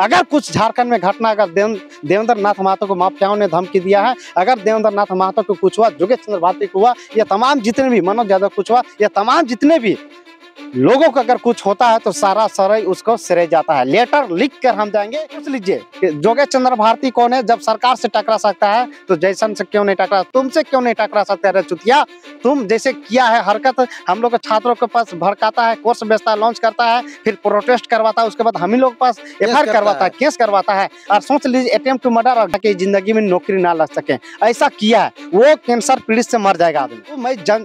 अगर कुछ झारखंड में घटना अगर देवेंद्र नाथ महतो को माफियाओं ने धमकी दिया है अगर देवेंद्र नाथ महतो को कुछ हुआ जोगेश चंद्र भारती को हुआ या तमाम जितने भी मनोज यादव कुछ हुआ या तमाम जितने भी लोगों को अगर कुछ होता है तो सारा सरई उसको सिरे जाता है लेटर लिख कर हम जाएंगे पूछ लीजिए जोगे चंद्र भारती कौन है जब सरकार से टकरा सकता है तो जैसन से क्यों नहीं टकरा तुमसे क्यों नहीं टकरा सकता अरे चुतिया तुम जैसे किया है हरकत हम लोग छात्रों के पास भड़काता है कोर्स बेचता है लॉन्च करता है फिर प्रोटेस्ट करवाता है उसके बाद हम ही लोग पास एफ करवाता है केस करवाता है और सोच लीजिए अटेम्प टू मर्डर की जिंदगी में नौकरी ना लग सके ऐसा किया है वो कैंसर पीड़ित से मर जाएगा आदमी तो मैं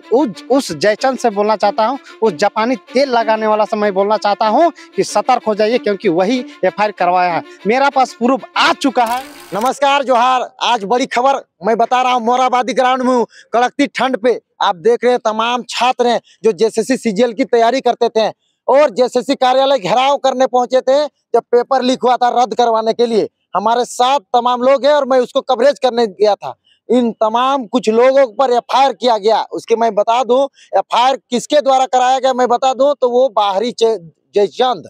उस जयचंद से बोलना चाहता हूँ उस जापानी तेल लगाने वाला से मैं बोलना चाहता हूँ कि सतर्क हो जाइए क्योंकि वही एफ करवाया है मेरा पास प्रूफ आ चुका है नमस्कार जोहार आज बड़ी खबर मैं बता रहा हूँ मोराबादी ग्राउंड में हूँ कड़कती ठंड पे आप देख रहे हैं तमाम छात्र हैं जो जेसीसी सीजीएल की तैयारी करते थे और जेसीसी कार्यालय घेराव करने पहुंचे थे जब पेपर लीक हुआ था रद्द करवाने के लिए हमारे साथ तमाम लोग हैं और मैं उसको कवरेज करने गया था इन तमाम कुछ लोगों पर एफ किया गया उसके मैं बता दूं एफ किसके द्वारा कराया गया मैं बता दूं तो वो बाहरी जयचंद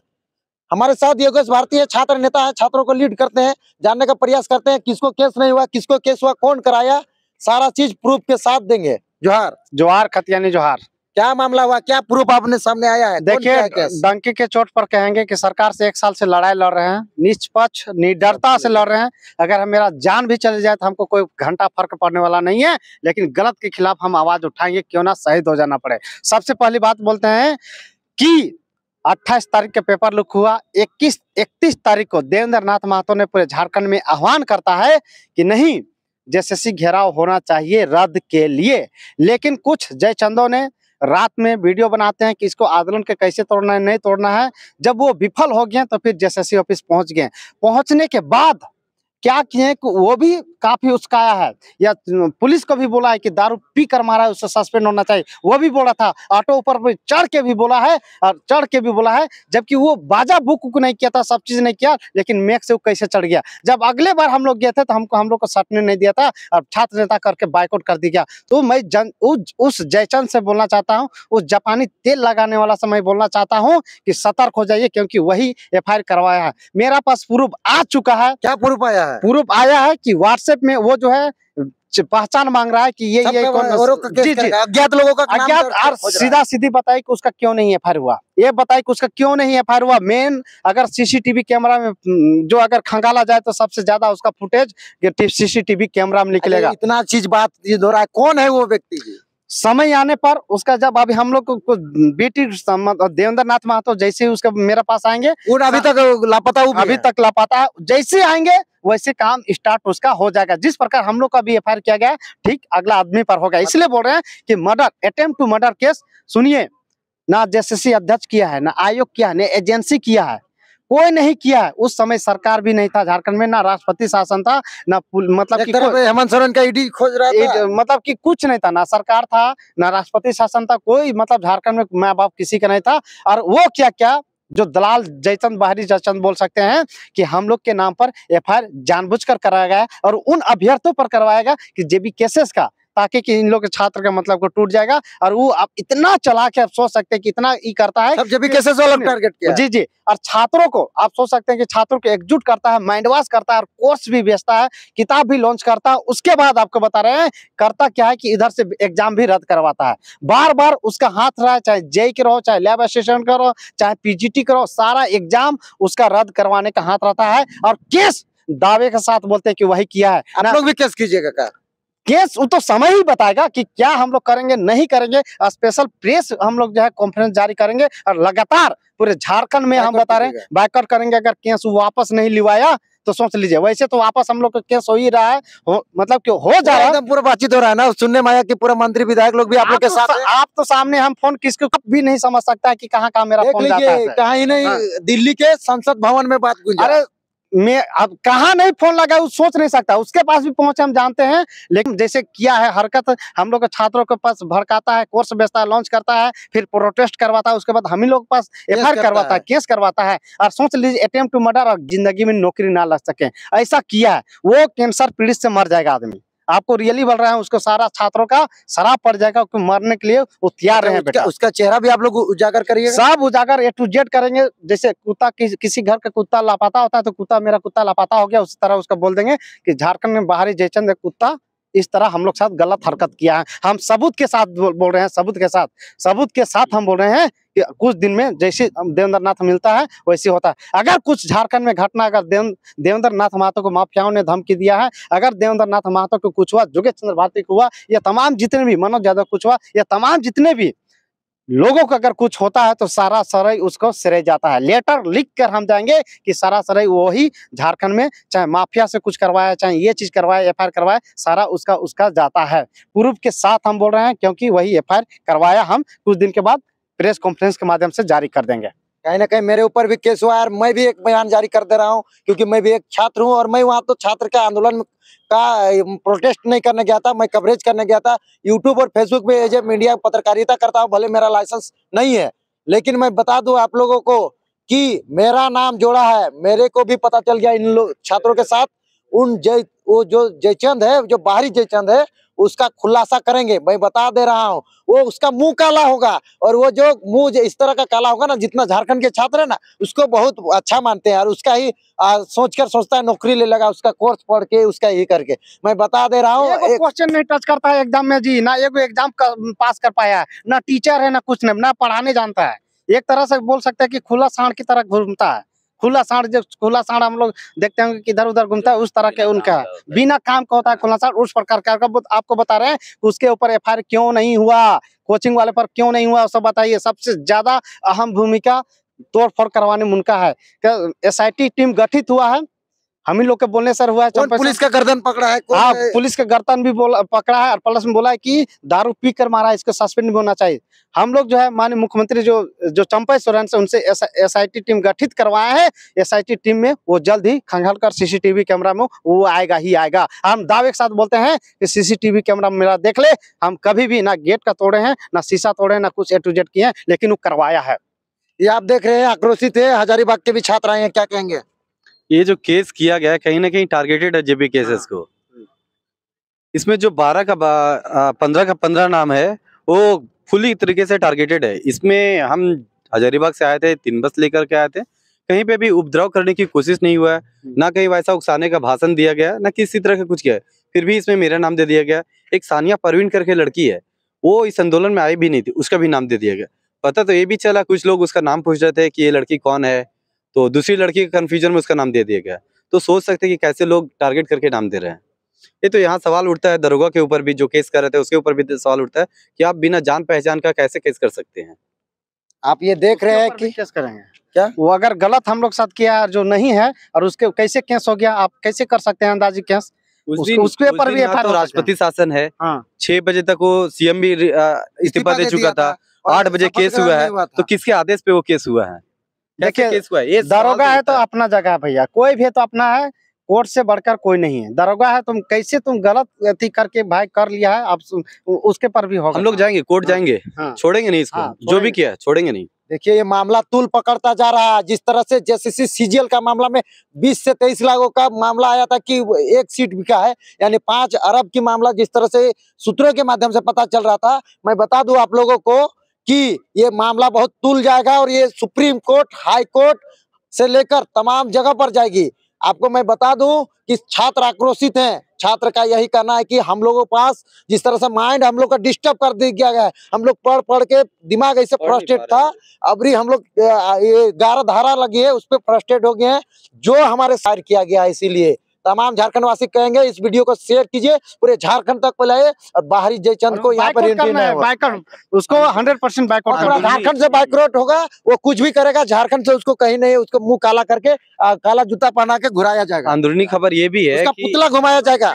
हमारे साथ योगेश भारतीय छात्र नेता है छात्रों को लीड करते हैं जानने का प्रयास करते हैं किसको केस नहीं हुआ किसको केस हुआ कौन कराया सारा चीज प्रूफ के साथ देंगे जोहार जोहार खतियानी जोहार क्या मामला हुआ क्या प्रूफ आपने सामने आया है देखिए डंकी के चोट पर कहेंगे कि सरकार से एक साल से लड़ाई लड़ रहे हैं निष्पक्ष निडरता से लड़ रहे हैं अगर मेरा जान भी चले जाए तो हमको कोई घंटा फर्क पड़ने वाला नहीं है लेकिन गलत के खिलाफ हम आवाज उठाएंगे क्यों ना शहीद हो जाना पड़े सबसे पहली बात बोलते हैं कि अट्ठाईस तारीख के पेपर लुक हुआ इक्कीस इकतीस तारीख को देवेंद्र नाथ महतो ने पूरे झारखंड में आह्वान करता है कि नहीं जैसे घेराव होना चाहिए रद्द के लिए लेकिन कुछ जयचंदो ने रात में वीडियो बनाते हैं कि इसको आंदोलन के कैसे तोड़ना है नहीं तोड़ना है जब वो विफल हो गए तो फिर जेसएससी ऑफिस पहुंच गए पहुंचने के बाद क्या किए वो भी काफी उचकाया है या पुलिस को भी बोला है कि दारू पी कर मारा है उससे सस्पेंड होना चाहिए वो भी बोला था ऑटो ऊपर चढ़ के भी बोला है और चढ़ के भी बोला है जबकि वो बाजा बुक वुक नहीं किया था सब चीज नहीं किया लेकिन मेक से वो कैसे चढ़ गया जब अगले बार हम लोग गए थे तो हमको हम लोग को सटने नहीं दिया था और छात्र नेता करके बाइकआउट कर दिया गया तो मैं जन उस जयचंद से बोलना चाहता हूँ उस जापानी तेल लगाने वाला से मैं बोलना चाहता हूँ कि सतर्क हो जाइए क्योंकि वही एफ करवाया है मेरा पास प्रूफ आ चुका है क्या प्रूफ आया है प्रूफ आया है कि व्हाट्सएप व्हाट्सएप में वो जो है पहचान मांग रहा है कि ये ये कौन जी जी अज्ञात लोगों का अज्ञात और सीधा सीधी बताए कि उसका क्यों नहीं एफ हुआ ये बताए कि उसका क्यों नहीं एफ हुआ मेन अगर सीसीटीवी कैमरा में हम्म, जो अगर खंगाला जाए तो सबसे ज्यादा उसका फुटेज सीसीटीवी कैमरा में निकलेगा इतना चीज बात ये दोहरा कौन है वो व्यक्ति समय आने पर उसका जब अभी हम लोग को बेटी देवेंद्र नाथ महतो जैसे ही उसका मेरे पास आएंगे अभी तक लापता अभी तक लापता जैसे आएंगे वैसे काम स्टार्ट उसका हो जाएगा जिस प्रकार हम लोग का भी एफ किया गया ठीक अगला आदमी पर होगा हाँ। इसलिए बोल रहे हैं कि murder attempt to murder case सुनिए ना जे अध्यक्ष किया है ना आयोग किया है ना एजेंसी किया है कोई नहीं किया है उस समय सरकार भी नहीं था झारखंड में ना राष्ट्रपति शासन था ना मतलब कि हेमंत सोरेन का ईडी e खोज रहा था मतलब कि कुछ नहीं था ना सरकार था ना राष्ट्रपति शासन था कोई मतलब झारखंड में माँ बाप किसी का नहीं था और वो क्या क्या जो दलाल जयचंद बाहरी जयचंद बोल सकते हैं कि हम लोग के नाम पर एफ जानबूझकर कराया गया और उन अभ्यर्थियों पर करवाया गया कि जेबी केसेस का ताकि कि इन लोग छात्र का मतलब को टूट जाएगा और वो आप इतना चला के आप सोच सकते हैं कि इतना ई करता है जब कैसे टारगेट किया जी जी और छात्रों को आप सोच सकते हैं कि छात्रों को एकजुट करता है माइंड वॉश करता है और कोर्स भी बेचता है किताब भी लॉन्च करता है उसके बाद आपको बता रहे हैं करता क्या है कि इधर से एग्जाम भी रद्द करवाता है बार बार उसका हाथ रहा चाहे जेई के रहो चाहे लैब असिस्टेंट करो चाहे पीजीटी करो सारा एग्जाम उसका रद्द करवाने का हाथ रहता है और केस दावे के साथ बोलते हैं कि वही किया है आप लोग भी केस कीजिएगा केस वो तो समय ही बताएगा कि क्या हम लोग करेंगे नहीं करेंगे स्पेशल प्रेस हम लोग जो है कॉन्फ्रेंस जारी करेंगे और लगातार पूरे झारखंड में हम बता रहे हैं बाइकआउट करेंगे अगर केस वापस नहीं लिवाया तो सोच लीजिए वैसे तो वापस हम लोग का केस हो ही रहा है हो, मतलब कि हो जा रहा है पूरा बातचीत हो रहा है ना सुनने में आया कि पूरा मंत्री विधायक लोग भी आप, आप लोग के तो साथ आप तो सामने हम फोन किसको भी नहीं समझ सकता है कि कहाँ कहाँ मेरा फोन जाता है कहा ही नहीं हाँ। दिल्ली के संसद भवन में बात अरे में अब कहाँ नहीं फोन लगा वो सोच नहीं सकता उसके पास भी पहुंचे हम जानते हैं लेकिन जैसे किया है हरकत हम लोग छात्रों के पास भड़काता है कोर्स बेचता है लॉन्च करता है फिर प्रोटेस्ट करवाता है उसके बाद हम ही लोग पास एफ करवाता है केस करवाता है और सोच लीजिए अटेम्प टू मर्डर और जिंदगी में नौकरी ना लग सके ऐसा किया है वो कैंसर पीड़ित से मर जाएगा आदमी आपको रियली बोल रहे हैं उसको सारा छात्रों का शराब पड़ जाएगा मरने के लिए वो तैयार रहे बेटा उसका चेहरा भी आप लोग उजागर करिए सब उजागर ए टू जेड करेंगे जैसे कुत्ता कि, किसी घर का कुत्ता लापता होता है तो कुत्ता मेरा कुत्ता लापता हो गया उस तरह उसका बोल देंगे कि झारखंड में बाहरी जयचंद कुत्ता इस तरह हम लोग साथ गलत हरकत किया है हम सबूत के साथ बोल रहे हैं सबूत के साथ सबूत के साथ हम बोल रहे हैं कि कुछ दिन में जैसे देवेंद्र नाथ मिलता है वैसे होता है अगर कुछ झारखंड में घटना अगर देवेंद्र नाथ महातो को माफियाओं ने धमकी दिया है अगर देवेंद्र नाथ महातो को कुछ हुआ जोगेश चंद्र भारती को हुआ या तमाम जितने भी मनोज यादव कुछ हुआ या तमाम जितने भी लोगों का अगर कुछ होता है तो सारा सराय उसको सिरे जाता है लेटर लिख कर हम जाएंगे कि सारा सराय वही झारखंड में चाहे माफिया से कुछ करवाया चाहे ये चीज करवाए एफ करवाए सारा उसका उसका जाता है प्रूफ के साथ हम बोल रहे हैं क्योंकि वही एफ करवाया हम कुछ दिन के बाद प्रेस कॉन्फ्रेंस के माध्यम से जारी कर देंगे कहीं ना कहीं मेरे ऊपर भी केस हुआ है मैं भी एक बयान जारी कर दे रहा हूँ क्योंकि मैं भी एक छात्र हूँ और मैं वहाँ तो छात्र का आंदोलन का प्रोटेस्ट नहीं करने गया था मैं कवरेज करने गया था यूट्यूब और फेसबुक पे एज ए मीडिया पत्रकारिता करता हूँ भले मेरा लाइसेंस नहीं है लेकिन मैं बता दू आप लोगों को कि मेरा नाम जोड़ा है मेरे को भी पता चल गया इन लोग छात्रों के साथ उन जय वो जो जयचंद है जो बाहरी जयचंद है उसका खुलासा करेंगे मैं बता दे रहा हूँ वो उसका मुंह काला होगा और वो जो मुंह इस तरह का काला होगा ना जितना झारखंड के छात्र है ना उसको बहुत अच्छा मानते हैं और उसका ही आ, सोच कर सोचता है नौकरी ले लगा उसका कोर्स पढ़ के उसका ही करके मैं बता दे रहा हूँ क्वेश्चन नहीं टच करता है एग्जाम में जी ना एक एग्जाम पास कर पाया है ना टीचर है ना कुछ नहीं ना पढ़ाने जानता है एक तरह से बोल सकते हैं कि खुला सांड की तरह घूमता है खुला साढ़ जब खुला साढ़ हम लोग देखते होंगे कि इधर उधर घूमता है उस तरह के उनका बिना काम का होता है खुला साढ़ उस प्रकार का आपको बता रहे हैं उसके ऊपर एफ क्यों नहीं हुआ कोचिंग वाले पर क्यों नहीं हुआ सब बताइए सबसे ज्यादा अहम भूमिका तोड़फोड़ करवाने में उनका है एस आई टीम गठित हुआ है हम ही लोग के बोलने सर हुआ है पुलिस का गर्दन पकड़ा है हाँ पुलिस का गर्दन भी बोला पकड़ा है और प्लस में बोला है कि दारू पी कर मारा है इसको सस्पेंड भी होना चाहिए हम लोग जो है माननीय मुख्यमंत्री जो जो चंपा सोरेन से उनसे एस आई टी टीम गठित करवाया है एस आई टी टीम में वो जल्द ही खंगाल कर सीसीटीवी कैमरा में वो आएगा ही आएगा हम दावे के साथ बोलते हैं कि सीसीटीवी कैमरा मेरा देख ले हम कभी भी ना गेट का तोड़े हैं ना शीशा तोड़े ना कुछ ए टू जेड किए हैं लेकिन वो करवाया है ये आप देख रहे हैं आक्रोशित है हजारीबाग के भी छात्र आए हैं क्या कहेंगे ये जो केस किया गया कहीं ना कहीं टारगेटेड है जेबी केसेस हाँ। को इसमें जो बारह का पंद्रह का पंद्रह नाम है वो फुली तरीके से टारगेटेड है इसमें हम हजारीबाग से आए थे तीन बस लेकर के आए थे कहीं पे भी उपद्रव करने की कोशिश नहीं हुआ है हम्म। ना कहीं वैसा उकसाने का भाषण दिया गया ना किसी तरह का कुछ किया फिर भी इसमें मेरा नाम दे दिया गया एक सानिया परवीन करके लड़की है वो इस आंदोलन में आई भी नहीं थी उसका भी नाम दे दिया गया पता तो ये भी चला कुछ लोग उसका नाम पूछ रहे थे कि ये लड़की कौन है तो दूसरी लड़की के कन्फ्यूजन में उसका नाम दे दिया गया तो सोच सकते हैं कि कैसे लोग टारगेट करके नाम दे रहे हैं ये तो यहाँ सवाल उठता है दरोगा के ऊपर भी जो केस कर रहे थे उसके ऊपर भी तो सवाल उठता है कि आप बिना जान पहचान का कैसे केस कर सकते हैं आप ये देख रहे हैं कि केस करेंगे क्या वो अगर गलत हम लोग साथ किया जो नहीं है और उसके कैसे केस हो गया आप कैसे कर सकते हैं अंदाजी केस उसके ऊपर भी तो राष्ट्रपति शासन है हाँ। छह बजे तक वो सीएम भी इस्तीफा दे चुका था आठ बजे केस हुआ है तो किसके आदेश पे वो केस हुआ है देखिए दरोगा है तो अपना जगह है भैया कोई भी तो अपना है कोर्ट से बढ़कर कोई नहीं है दरोगा है तुम कैसे तुम गलत अति करके भाई कर लिया है अब उसके पर भी होगा हम लोग जाएंगे कोर्ट हाँ, जाएंगे हाँ। छोड़ेंगे नहीं इसको हाँ, जो भी किया छोड़ेंगे नहीं देखिए ये मामला तुल पकड़ता जा रहा है जिस तरह से जैसे सीजीएल का मामला में 20 से 23 लाखों का मामला आया था कि एक सीट बिका है यानी पांच अरब की मामला जिस तरह से सूत्रों के माध्यम से पता चल रहा था मैं बता दू आप लोगों को कि ये मामला बहुत तुल जाएगा और ये सुप्रीम कोर्ट हाई कोर्ट से लेकर तमाम जगह पर जाएगी आपको मैं बता दूं कि छात्र आक्रोशित हैं छात्र का यही कहना है कि हम लोगों के पास जिस तरह से माइंड हम लोग का डिस्टर्ब कर दिया गया है हम लोग पढ़ पढ़ के दिमाग ऐसे फ्रस्ट्रेट था अभी हम लोग ये ग्यारह धारा लगी है उस पर फ्रस्ट्रेट हो गए हैं जो हमारे सार किया गया है इसीलिए तमाम झारखंड वासी कहेंगे इस वीडियो को शेयर कीजिए पूरे झारखंड तक फैलाए और बाहरी जयचंद को यहाँ पर उसको हंड्रेड परसेंट बाइकआउट झारखंड से बाइकआउट होगा वो कुछ भी करेगा झारखंड से उसको कहीं नहीं उसको मुंह काला करके काला जूता पहना के घुराया जाएगा अंदरूनी खबर ये भी है पुतला घुमाया जाएगा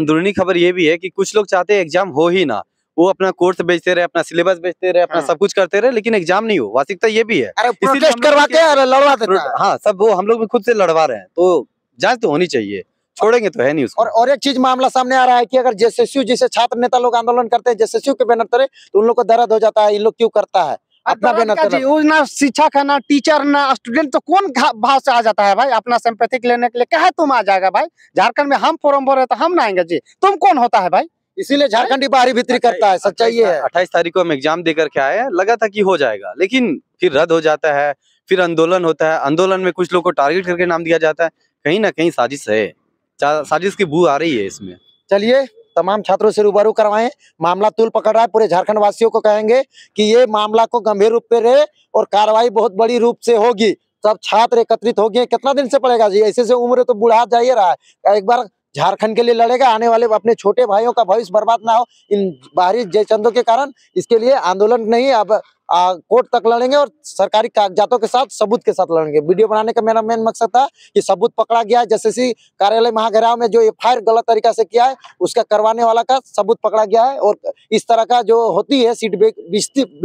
अंदरूनी खबर ये भी है की कुछ लोग चाहते है एग्जाम हो ही ना वो अपना कोर्स बेचते रहे अपना सिलेबस बेचते रहे अपना हाँ। सब कुछ करते रहे लेकिन एग्जाम नहीं हो वास्तविकता ये भी है अरे करवा के लड़वा देता हाँ सब वो हम लोग भी खुद से लड़वा रहे हैं तो जांच तो होनी चाहिए छोड़ेंगे तो है नहीं उसको और और एक चीज मामला सामने आ रहा है कि अगर जेएसयू जैसे छात्र नेता लोग आंदोलन करते हैं जेएसयू के बैनर तरह तो उन लोग को दर्द हो जाता है इन लोग क्यों करता है अपना बैनर ना शिक्षा का ना टीचर ना स्टूडेंट तो कौन भाव से आ जाता है भाई अपना सिंपैथिक लेने के लिए कहे तुम आ जाएगा भाई झारखंड में हम फोरम भर रहे तो हम ना आएंगे जी तुम कौन होता है भाई इसीलिए झारखंडी बाहरी भित्री अच्छा, करता है अच्छा, सच्चाई है अट्ठाईस तारीख को हम एग्जाम देकर के आए लगा था कि हो जाएगा लेकिन फिर रद्द हो जाता है फिर आंदोलन होता है आंदोलन में कुछ लोग को टारगेट करके नाम दिया जाता है कहीं ना कहीं साजिश है साजिश की बू आ रही है इसमें चलिए तमाम छात्रों से रूबरू करवाएं मामला तुल पकड़ रहा है पूरे झारखंड वासियों को कहेंगे कि ये मामला को गंभीर रूप पे रहे और कार्रवाई बहुत बड़ी रूप से होगी सब छात्र एकत्रित हो गए कितना दिन से पड़ेगा जी ऐसे से उम्र तो बुढ़ा जा ही रहा है एक बार झारखंड के लिए लड़ेगा आने वाले अपने छोटे भाइयों का भविष्य बर्बाद ना हो इन बाहरी जयचंदों के कारण इसके लिए आंदोलन नहीं अब कोर्ट तक लड़ेंगे और सरकारी कागजातों के साथ सबूत के साथ लड़ेंगे वीडियो बनाने का मेरा मेन मकसद था कि सबूत पकड़ा गया है जैसे कार्यालय महागराव में जो एफ गलत तरीका से किया है उसका करवाने वाला का सबूत पकड़ा गया है और इस तरह का जो होती है सीट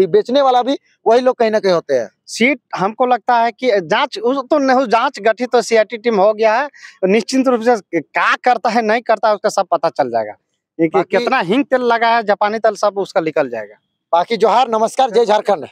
बेचने वाला भी वही लोग कहीं ना कहीं होते हैं सीट हमको लगता है कि जांच उस तो नहीं जांच गठित तो सीआईटी टीम हो गया है निश्चित रूप से क्या करता है नहीं करता है उसका सब पता चल जाएगा कितना हिंग तेल लगा है जापानी तेल सब उसका निकल जाएगा बाकी जोहार नमस्कार जय झारखंड